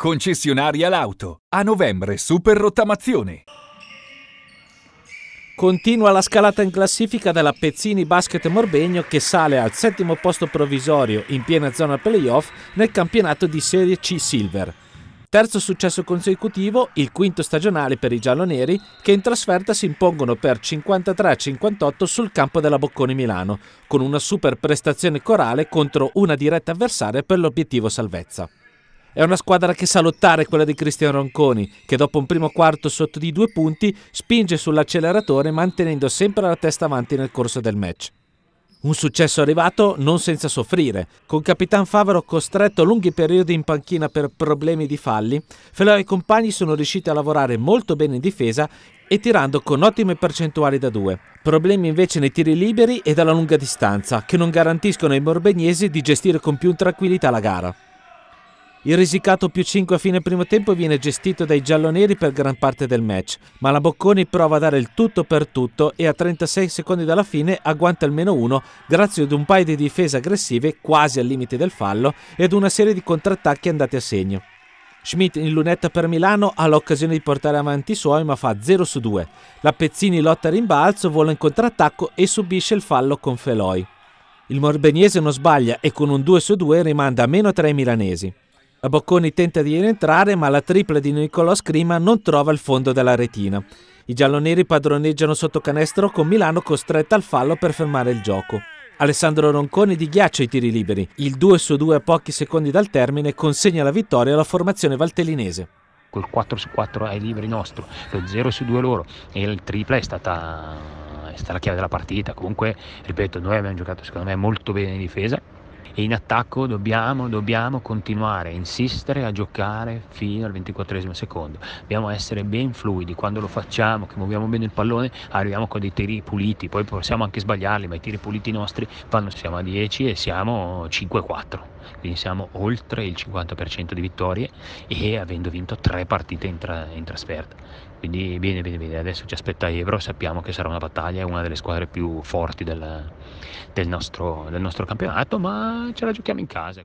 Concessionaria l'auto. A novembre super rottamazione. Continua la scalata in classifica della Pezzini Basket Morbegno che sale al settimo posto provvisorio in piena zona playoff nel campionato di Serie C Silver. Terzo successo consecutivo, il quinto stagionale per i gialloneri che in trasferta si impongono per 53-58 sul campo della Bocconi Milano, con una super prestazione corale contro una diretta avversaria per l'obiettivo salvezza. È una squadra che sa lottare quella di Cristian Ronconi, che dopo un primo quarto sotto di due punti spinge sull'acceleratore mantenendo sempre la testa avanti nel corso del match. Un successo arrivato non senza soffrire, con Capitan Favaro costretto a lunghi periodi in panchina per problemi di falli, Felò e i compagni sono riusciti a lavorare molto bene in difesa e tirando con ottime percentuali da due. Problemi invece nei tiri liberi e dalla lunga distanza, che non garantiscono ai morbegnesi di gestire con più tranquillità la gara. Il risicato più 5 a fine primo tempo viene gestito dai gialloneri per gran parte del match, ma la Bocconi prova a dare il tutto per tutto e a 36 secondi dalla fine agguanta almeno uno grazie ad un paio di difese aggressive quasi al limite del fallo e ad una serie di contrattacchi andati a segno. Schmidt in lunetta per Milano ha l'occasione di portare avanti i suoi ma fa 0 su 2. La Pezzini lotta a rimbalzo, vola in contrattacco e subisce il fallo con Feloi. Il Morbeniese non sbaglia e con un 2 su 2 rimanda a meno 3 i milanesi. Bocconi tenta di rientrare ma la tripla di Nicolò Scrima non trova il fondo della retina. I gialloneri padroneggiano sotto canestro con Milano costretta al fallo per fermare il gioco. Alessandro Ronconi di ghiaccio i tiri liberi. Il 2 su 2 a pochi secondi dal termine consegna la vittoria alla formazione valtellinese col 4 su 4 ai liberi nostro, lo 0 su 2 loro e il tripla è stata, è stata la chiave della partita. Comunque, ripeto, noi abbiamo giocato secondo me molto bene in difesa, e in attacco dobbiamo, dobbiamo continuare, insistere a giocare fino al 24 secondo. Dobbiamo essere ben fluidi. Quando lo facciamo, che muoviamo bene il pallone, arriviamo con dei tiri puliti. Poi possiamo anche sbagliarli, ma i tiri puliti nostri quando siamo a 10 e siamo 5-4. Quindi siamo oltre il 50% di vittorie e avendo vinto tre partite in, tra, in trasferta. Quindi bene, bene, bene. Adesso ci aspetta Ebro, sappiamo che sarà una battaglia, è una delle squadre più forti del, del, nostro, del nostro campionato, ma ce la giochiamo in casa.